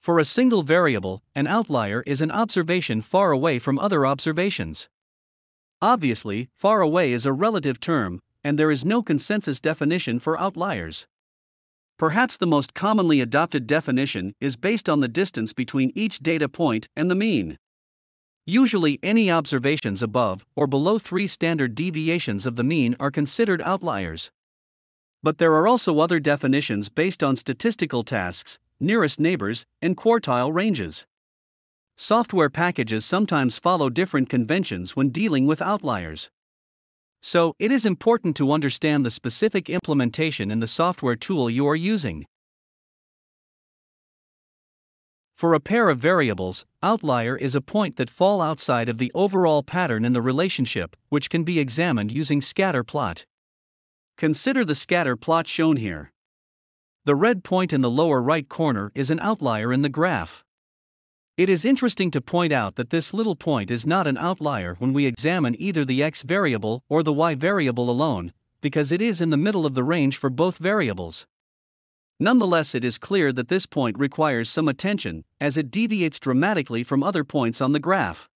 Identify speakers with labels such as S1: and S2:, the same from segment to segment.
S1: For a single variable, an outlier is an observation far away from other observations. Obviously, far away is a relative term, and there is no consensus definition for outliers. Perhaps the most commonly adopted definition is based on the distance between each data point and the mean. Usually, any observations above or below three standard deviations of the mean are considered outliers. But there are also other definitions based on statistical tasks, nearest neighbors, and quartile ranges. Software packages sometimes follow different conventions when dealing with outliers. So, it is important to understand the specific implementation in the software tool you are using. For a pair of variables, outlier is a point that fall outside of the overall pattern in the relationship, which can be examined using scatter plot. Consider the scatter plot shown here. The red point in the lower right corner is an outlier in the graph. It is interesting to point out that this little point is not an outlier when we examine either the x variable or the y variable alone, because it is in the middle of the range for both variables. Nonetheless, it is clear that this point requires some attention, as it deviates dramatically from other points on the graph.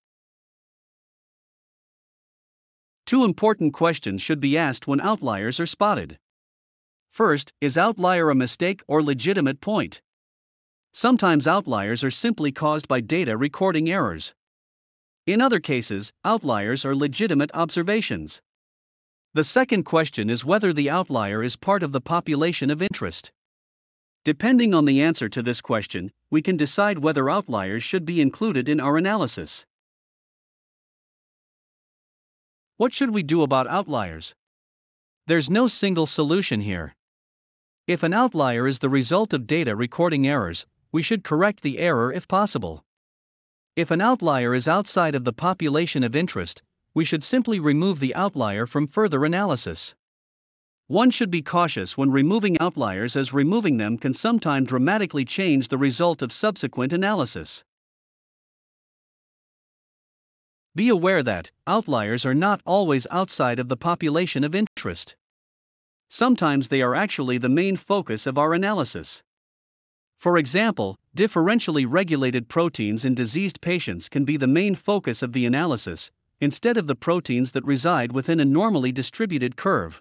S1: Two important questions should be asked when outliers are spotted. First, is outlier a mistake or legitimate point? Sometimes outliers are simply caused by data recording errors. In other cases, outliers are legitimate observations. The second question is whether the outlier is part of the population of interest. Depending on the answer to this question, we can decide whether outliers should be included in our analysis. What should we do about outliers? There's no single solution here. If an outlier is the result of data recording errors, we should correct the error if possible. If an outlier is outside of the population of interest, we should simply remove the outlier from further analysis. One should be cautious when removing outliers as removing them can sometimes dramatically change the result of subsequent analysis. Be aware that outliers are not always outside of the population of interest sometimes they are actually the main focus of our analysis. For example, differentially regulated proteins in diseased patients can be the main focus of the analysis, instead of the proteins that reside within a normally distributed curve.